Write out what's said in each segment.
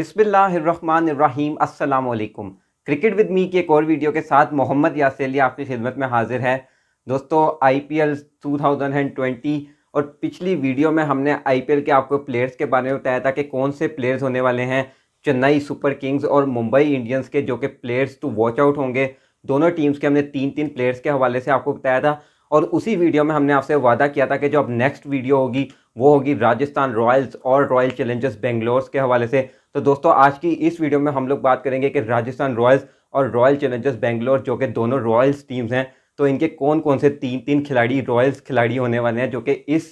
बिस्मिल्लाहिर्रहमानिर्रहीम अस्सलाम वालेकुम क्रिकेट विद मी की एक और वीडियो के साथ मोहम्मद यासेली आपकी खिदमत में हाजिर है दोस्तों आईपीएल 2020 और पिछली वीडियो में हमने आईपीएल के आपको प्लेयर्स के बारे में बताया था कि कौन से प्लेयर्स होने वाले हैं चेन्नई सुपर किंग्स और मुंबई इंडियंस के जो कि प्लेयर्स टू वॉच आउट होंगे दोनों टीम्स के हमने तीन तीन प्लेयर्स के हवाले से आपको बताया था और उसी वीडियो में हमने आपसे वादा किया था कि जो अब नेक्स्ट वीडियो होगी वो होगी राजस्थान रॉयल्स और रॉयल चैलेंजर्स बेंगलोर के हवाले से तो दोस्तों आज की इस वीडियो में हम लोग बात करेंगे कि राजस्थान रॉयल्स और रॉयल चैलेंजर्स बेंगलोर जो कि दोनों रॉयल्स टीम्स हैं तो इनके कौन कौन से तीन तीन खिलाड़ी रॉयल्स खिलाड़ी होने वाले हैं जो कि इस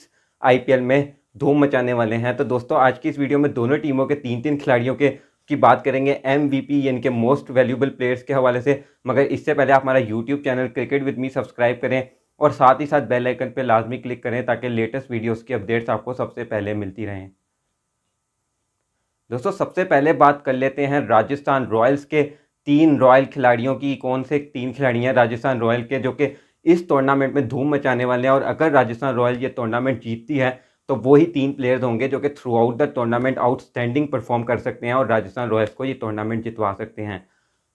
आई में धूम मचाने वाले हैं तो दोस्तों आज की इस वीडियो में दोनों टीमों के तीन तीन खिलाड़ियों के की बात करेंगे एम वी पी इनके मोस्ट वैल्यूबल प्लेयर्स के हवाले से मगर इससे पहले आप हमारा YouTube channel cricket with me subscribe करें और साथ ही साथ बेल आइकन पर लाजमी क्लिक करें ताकि लेटेस्ट वीडियोस की अपडेट्स आपको सबसे पहले मिलती रहें दोस्तों सबसे पहले बात कर लेते हैं राजस्थान रॉयल्स के तीन रॉयल खिलाड़ियों की कौन से तीन खिलाड़ी हैं राजस्थान रॉयल के जो कि इस टूर्नामेंट में धूम मचाने वाले हैं और अगर राजस्थान रॉयल ये टूर्नामेंट जीतती है तो वही तीन प्लेयर्स होंगे जो कि throughout the tournament outstanding perform कर सकते हैं और राजस्थान रॉयल्स को ये टूर्नामेंट जितवा सकते हैं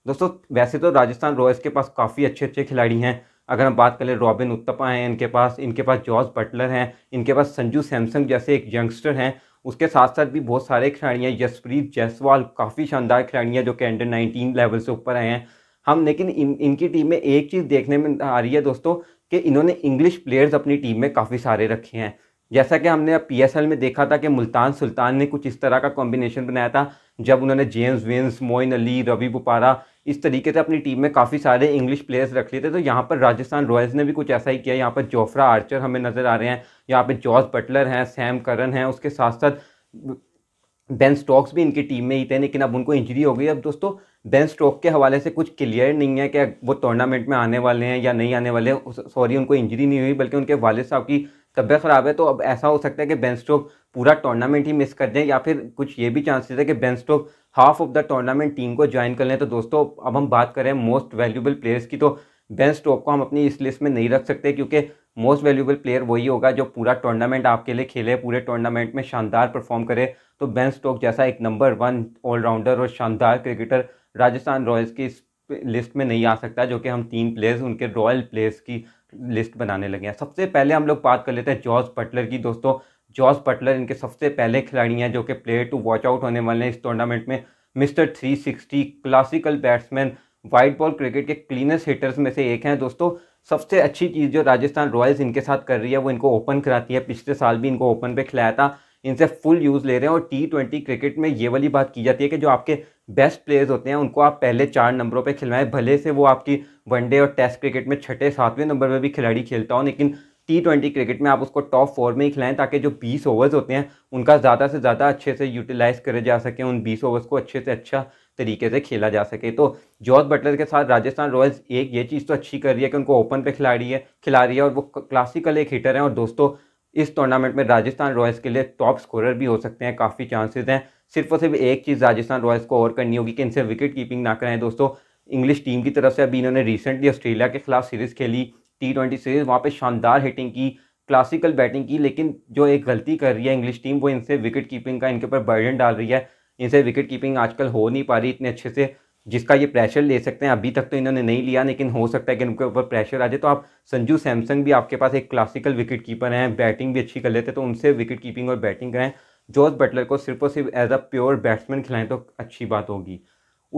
दोस्तों वैसे तो राजस्थान रॉयल्स के पास काफ़ी अच्छे अच्छे खिलाड़ी हैं अगर हम बात करें रॉबिन उत्तपा हैं इनके पास इनके पास जॉर्ज बटलर हैं इनके पास संजू सैमसंग जैसे एक यंगस्टर हैं उसके साथ साथ भी बहुत सारे खिलाड़ी हैं जसप्रीत जायसवाल काफ़ी शानदार खिलाड़ी हैं जो कि अंडर नाइनटीन लेवल से ऊपर आए हैं हम लेकिन इन इनकी टीम में एक चीज़ देखने में आ रही है दोस्तों कि इन्होंने इंग्लिश प्लेयर्स अपनी टीम में काफ़ी सारे रखे हैं जैसा कि हमने पी में देखा था कि मुल्तान सुल्तान ने कुछ इस तरह का कॉम्बिनेशन बनाया था जब उन्होंने जेम्स विंस मोइन अली रवि बुपारा इस तरीके से अपनी टीम में काफ़ी सारे इंग्लिश प्लेयर्स रख लिए थे तो यहाँ पर राजस्थान रॉयल्स ने भी कुछ ऐसा ही किया यहाँ पर जोफ्रा आर्चर हमें नज़र आ रहे हैं यहाँ पर जॉर्ज बटलर हैं सैम करन हैं उसके साथ साथ बेन स्टॉक्स भी इनकी टीम में ही थे लेकिन अब उनको इंजरी हो गई अब दोस्तों बेन स्टॉक के हवाले से कुछ क्लियर नहीं है कि वो टूर्नामेंट में आने वाले हैं या नहीं आने वाले सॉरी उनको इंजरी नहीं हुई बल्कि उनके वालद साहब की तबीयत ख़राब है तो अब ऐसा हो सकता है कि बेन स्टॉक पूरा टूर्नामेंट ही मिस कर दें या फिर कुछ ये भी चांसेस है कि Ben Stokes half of the tournament team को ज्वाइन कर लें तो दोस्तों अब हम बात करें मोस्ट वैल्यूबल प्लेयर्स की तो बेन स्टोक को हम अपनी इस लिस्ट में नहीं रख सकते क्योंकि मोस्ट वैल्यूबल प्लेयर वही होगा जो पूरा टूर्नामेंट आपके लिए खेले पूरे टूर्नामेंट में शानदार परफॉर्म करे तो बेन स्टोक जैसा एक नंबर वन ऑलराउंडर और शानदार क्रिकेटर राजस्थान रॉयल्स की इस लिस्ट में नहीं आ सकता जो कि हम तीन प्लेयर्स उनके रॉयल प्लेयर्स की लिस्ट बनाने लगे हैं सबसे पहले हम लोग बात कर लेते हैं जॉर्ज बटलर की दोस्तों जॉर्ज बटलर इनके सबसे पहले खिलाड़ी हैं जो कि प्लेयर टू वॉच आउट होने वाले हैं इस टूर्नामेंट में mister 360 classical batsman white ball cricket के क्लीनेस्ट हिटर्स में से एक हैं दोस्तों सबसे अच्छी चीज़ जो राजस्थान रॉयल्स इनके साथ कर रही है वो इनको ओपन कराती है पिछले साल भी इनको ओपन पे खिलाया था इनसे फुल यूज़ ले रहे हैं और टी ट्वेंटी क्रिकेट में ये वाली बात की जाती है कि जो आपके बेस्ट प्लेयर्स होते हैं उनको आप पहले चार नंबरों पे खिलवाएं भले से वो आपकी वनडे और टेस्ट क्रिकेट में छठे सातवें नंबर पर भी खिलाड़ी खेलता हो लेकिन टी ट्वेंटी क्रिकेट में आप उसको टॉप फोर में ही खिलाएं ताकि जो बीस ओवर्स होते हैं उनका ज़्यादा से ज़्यादा अच्छे से यूटिलाइज़ करे जा सकें उन बीस ओवर्स को अच्छे से अच्छा तरीके से खेला जा सके तो जॉर्ज बटलर के साथ राजस्थान रॉयल्स एक ये चीज़ तो अच्छी कर रही है कि उनको ओपन पे खिला रही है खिला रही है और वो क्लासिकल एक हिटर हैं और दोस्तों इस टूर्नामेंट में राजस्थान रॉयल्स के लिए टॉप स्कोरर भी हो सकते हैं काफ़ी चांसेस हैं सिर्फ और सिर्फ एक चीज़ राजस्थान रॉयल्स को और करनी होगी कि इनसे विकेट कीपिंग ना कराएं दोस्तों इंग्लिश टीम की तरफ से अभी इन्होंने रिसेंटली ऑस्ट्रेलिया के खिलाफ सीरीज़ खेली टी ट्वेंटी सीरीज़ वहाँ पर शानदार हिटिंग की क्लासिकल बैटिंग की लेकिन जो एक गलती कर रही है इंग्लिश टीम वो इनसे विकेट कीपिंग का इनके ऊपर बर्डन डाल रही है इनसे विकेट कीपिंग आजकल हो नहीं पा रही इतने अच्छे से जिसका ये प्रेशर ले सकते हैं अभी तक तो इन्होंने नहीं लिया लेकिन हो सकता है कि इनके ऊपर प्रेशर आ जाए तो आप संजू सैमसंग भी आपके पास एक क्लासिकल विकेट कीपर हैं बैटिंग भी अच्छी कर लेते हैं तो उनसे विकेट कीपिंग और बैटिंग कराएं जॉर्ज बटलर को सिर्फ और सिर्फ एज अ प्योर बैट्समैन खिलाएं तो अच्छी बात होगी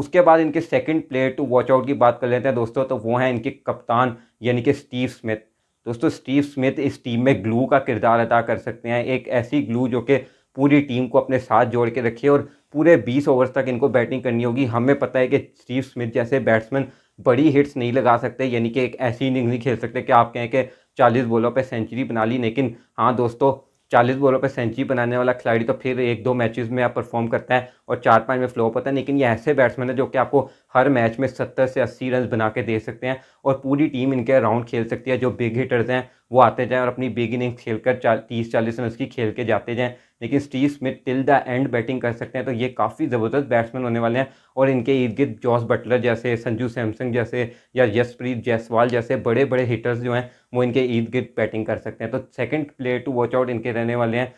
उसके बाद इनके second player to watch out की बात कर लेते हैं दोस्तों तो वो हैं इनके कप्तान यानी कि स्टीव स्मिथ दोस्तों स्टीव स्मिथ इस टीम में ग्लू का किरदार अदा कर सकते हैं एक ऐसी ग्लू जो कि पूरी टीम को अपने साथ जोड़ के रखे और पूरे 20 ओवर्स तक इनको बैटिंग करनी होगी हमें पता है कि स्टीव स्मिथ जैसे बैट्समैन बड़ी हिट्स नहीं लगा सकते यानी कि एक ऐसी इनिंग नहीं खेल सकते कि आप कहें कि चालीस बॉलों पर सेंचुरी बना ली लेकिन हाँ दोस्तों चालीस बॉलों पर सेंचुरी बनाने वाला खिलाड़ी तो फिर एक दो मैचेस में आप परफॉर्म करता है और चार पाँच में फ्लॉप होता है लेकिन ये ऐसे बैट्समैन है जो कि आपको हर मैच में सत्तर से अस्सी रन बना के दे सकते हैं और पूरी टीम इनके अराउंड खेल सकती है जो बिग हिटर्स हैं वो आते जाएँ और अपनी बिग इनिंग्स खेल कर चाल तीस चालीस रन उसकी खेल के जाते जाएँ लेकिन Steve Smith till the end batting कर सकते हैं तो ये काफ़ी ज़बरदस्त बैट्समैन होने वाले हैं और इनके इर्द गिर्द जॉस बटलर जैसे संजू सैमसंग जैसे या यशप्रीत जायसवाल जैसे बड़े बड़े हिटर्स जो हैं वो इनके इर्द गिर्द बैटिंग कर सकते हैं तो second player to watch out इनके रहने वाले हैं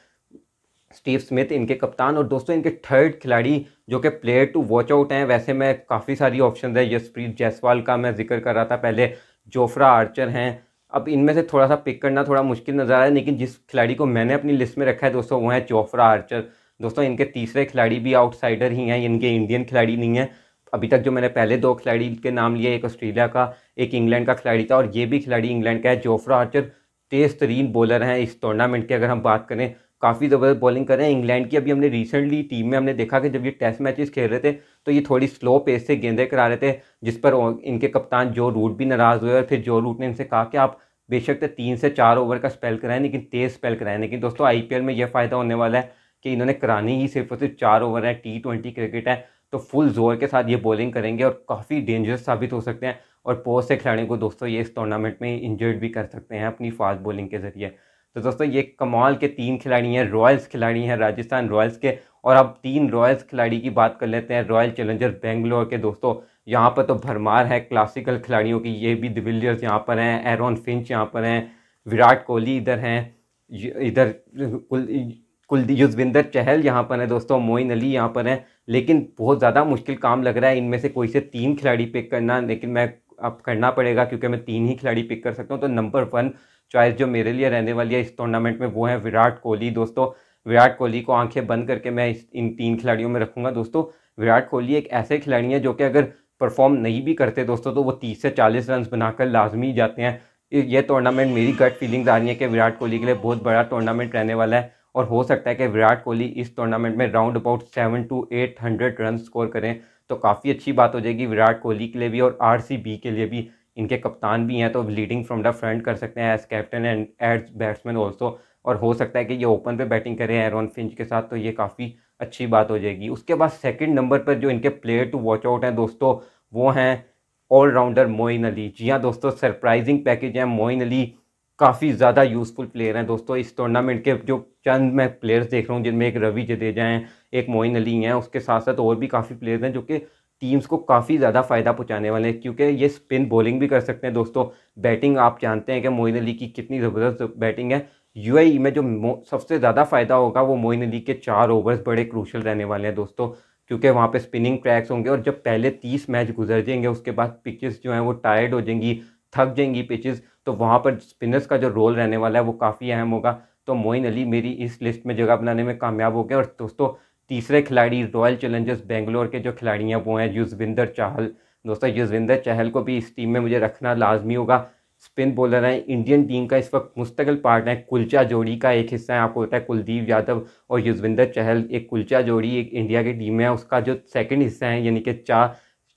स्टीव स्मिथ इनके कप्तान और दोस्तों इनके थर्ड खिलाड़ी जो कि प्लेयर टू वॉच आउट हैं वैसे में काफ़ी सारी ऑप्शन है यशप्रीत जायसवाल का मैं जिक्र कर रहा था पहले जोफ्रा आर्चर हैं अब इनमें से थोड़ा सा पिक करना थोड़ा मुश्किल नज़र आया लेकिन जिस खिलाड़ी को मैंने अपनी लिस्ट में रखा है दोस्तों वो हैं चोफरा आर्चर दोस्तों इनके तीसरे खिलाड़ी भी आउटसाइडर ही हैं इनके इंडियन खिलाड़ी नहीं हैं अभी तक जो मैंने पहले दो खिलाड़ी के नाम लिए एक ऑस्ट्रेलिया का एक इंग्लैंड का खिलाड़ी था और ये भी खिलाड़ी इंग्लैंड का है जोफ्रा आर्चर तेज़ तरीन बॉलर हैं इस टूर्नामेंट की अगर हम बात करें काफ़ी ज़बरदस्त बॉलिंग कर रहे हैं इंग्लैंड की अभी हमने रिसेंटली टीम में हमने देखा कि जब ये टेस्ट मैचेस खेल रहे थे तो ये थोड़ी स्लो पेस से गेंदे करा रहे थे जिस पर इनके कप्तान जो रूट भी नाराज़ हुए और फिर जो रूट ने इनसे कहा कि आप बेशक तो तीन से चार ओवर का स्पेल कराएं लेकिन तेज़ स्पेल कराएं लेकिन दोस्तों आई में यह फ़ायदा होने वाला है कि इन्होंने करानी ही सिर्फ और सिर्फ चार ओवर है टी ट्वेंटी क्रिकेट है तो फुल जोर के साथ ये बॉलिंग करेंगे और काफ़ी डेंजरस साबित हो सकते हैं और पोस्ट से खिलाड़ियों को दोस्तों ये इस टूर्नामेंट में इंजर्ड भी कर सकते हैं अपनी फास्ट बॉलिंग के ज़रिए तो दोस्तों ये कमाल के तीन खिलाड़ी हैं रॉयल्स खिलाड़ी हैं राजस्थान रॉयल्स के और अब तीन रॉयल्स खिलाड़ी की बात कर लेते हैं रॉयल चैलेंजर बेंगलोर के दोस्तों यहाँ पर तो भरमार है क्लासिकल खिलाड़ियों की ये भी दिविलियर्स यहाँ पर हैं एरोन फिंच यहाँ पर हैं विराट कोहली इधर हैं इधर कुल कुल युजविंदर चहल यहाँ पर है दोस्तों मोइन अली यहाँ पर हैं लेकिन बहुत ज़्यादा मुश्किल काम लग रहा है इनमें से कोई से तीन खिलाड़ी पिक करना लेकिन मैं अब करना पड़ेगा क्योंकि मैं तीन ही खिलाड़ी पिक कर सकता हूँ तो नंबर वन चॉइस जो मेरे लिए रहने वाली है इस टूर्नामेंट में वो है विराट कोहली दोस्तों विराट कोहली को आंखें बंद करके मैं इस इन तीन खिलाड़ियों में रखूँगा दोस्तों विराट कोहली एक ऐसे खिलाड़ी हैं जो कि अगर परफॉर्म नहीं भी करते दोस्तों तो वो तीस से चालीस रन बनाकर लाजमी जाते हैं ये टूर्नामेंट मेरी गट फीलिंग्स आ रही है कि विराट कोहली के लिए बहुत बड़ा टूर्नामेंट रहने वाला है और हो सकता है कि विराट कोहली इस टूर्नामेंट में round about seven to eight hundred run score करें तो काफ़ी अच्छी बात हो जाएगी विराट कोहली के लिए भी और आर के लिए भी इनके कप्तान भी हैं तो लीडिंग फ्रॉम द फ्रंट कर सकते हैं as captain and as batsman also और हो सकता है कि ये ओपन पे बैटिंग करें एरोन फिंच के साथ तो ये काफ़ी अच्छी बात हो जाएगी उसके बाद सेकंड नंबर पर जो इनके प्लेयर टू वॉच आउट हैं दोस्तों वो हैं ऑलराउंडर मोइन अली जी हाँ दोस्तों सरप्राइजिंग पैकेज है मोइन अली काफ़ी ज़्यादा यूज़फुल प्लेयर हैं दोस्तों इस टूर्नामेंट के जो चंद मैं प्लेयर्स देख रहा हूँ जिनमें एक रवि जडेजा हैं एक मोइन अली हैं उसके साथ साथ और भी काफ़ी प्लेयर्स हैं जो कि टीम्स को काफ़ी ज़्यादा फ़ायदा पहुँचाने वाले हैं क्योंकि ये स्पिन बॉलिंग भी कर सकते हैं दोस्तों बैटिंग आप जानते हैं कि मोइन अली की कितनी ज़बरदस्त बैटिंग है यू e में जो सबसे ज़्यादा फ़ायदा होगा वो मोइन अली के चार ओवर्स बड़े क्रूशल रहने वाले हैं दोस्तों क्योंकि वहाँ पे स्पिनिंग क्रैक्स होंगे और जब पहले तीस मैच गुजर जाएंगे उसके बाद पिचेस जो हैं वो टायर्ड हो जाएंगी थक जाएंगी पिचेस तो वहाँ पर स्पिनर्स का जो रोल रहने वाला है वो काफ़ी अहम होगा तो मोइन अली मेरी इस लिस्ट में जगह बनाने में कामयाब हो गया और दोस्तों तीसरे खिलाड़ी रॉयल चैलेंजर्स बेंगलोर के जो खिलाड़ी हैं वो हैं युजविंदर चाहल दोस्तों युजविंदर चहल को भी इस टीम में मुझे रखना लाजमी होगा स्पिन बॉलर हैं इंडियन टीम का इस वक्त मुस्तकिल पार्ट है कुलचा जोड़ी का एक हिस्सा है आपको पता है कुलदीप यादव और युजविंदर चहल एक कुलचा जोड़ी एक इंडिया की टीम है उसका जो सेकंड हिस्सा है यानी कि चा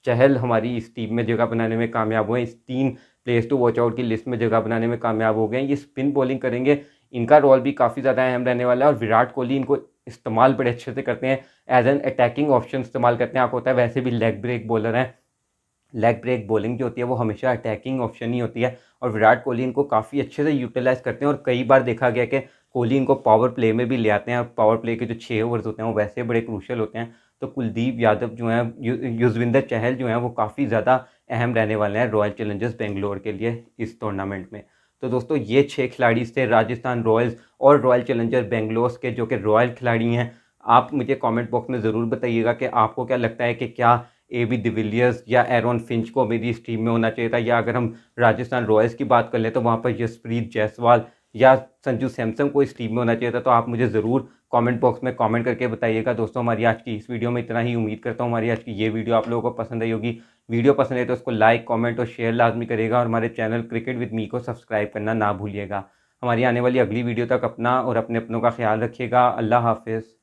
चहल हमारी इस टीम में जगह बनाने में कामयाब हुए इस तीन प्लेस टू वॉच आउट की लिस्ट में जगह बनाने में कामयाब हो गए हैं ये स्पिन बॉलिंग करेंगे इनका रोल भी काफ़ी ज़्यादा अहम रहने वाला है और विराट कोहली इनको इस्तेमाल बड़े अच्छे से करते हैं एज एन अटैकिंग ऑप्शन इस्तेमाल करते हैं आपको होता है वैसे भी लेग ब्रेक बॉलर हैं लेग ब्रेक बॉलिंग जो होती है वो हमेशा अटैकिंग ऑप्शन ही होती है और विराट कोहली इनको काफ़ी अच्छे से यूटिलाइज करते हैं और कई बार देखा गया कि कोहली इनको पावर प्ले में भी ले आते हैं और पावर प्ले के जो छः ओवर्स होते हैं वो वैसे बड़े क्रूशल होते हैं तो कुलदीप यादव जो हैं युजविंदर चहल जो हैं वो काफ़ी ज़्यादा अहम रहने वाले हैं रॉयल चैलेंजर्स बेंगलोर के लिए इस टूर्नामेंट में तो दोस्तों ये छः खिलाड़ी थे राजस्थान रॉयल्स और रॉयल चैलेंजर बेंगलोर के जो कि रॉयल खिलाड़ी हैं आप मुझे कमेंट बॉक्स में ज़रूर बताइएगा कि आपको क्या लगता है कि क्या ए बी डिविलियर्स या एरॉन फिंच को मेरी इस टीम में होना चाहिए था या अगर हम राजस्थान रॉयल्स की बात कर लें तो वहाँ पर यशप्रीत जायसवाल या संजू सैमसंग को इस टीम में होना चाहिए था तो आप मुझे ज़रूर कमेंट बॉक्स में कमेंट करके बताइएगा दोस्तों हमारी आज की इस वीडियो में इतना ही उम्मीद करता हूँ हमारी आज की ये वीडियो आप लोगों को पसंद आई होगी वीडियो पसंद है तो उसको लाइक कमेंट और शेयर लाजमी करेगा और हमारे चैनल क्रिकेट विद मी को सब्सक्राइब करना ना भूलिएगा हमारी आने वाली अगली वीडियो तक अपना और अपने अपनों का ख्याल रखिएगा अल्लाह हाफिज़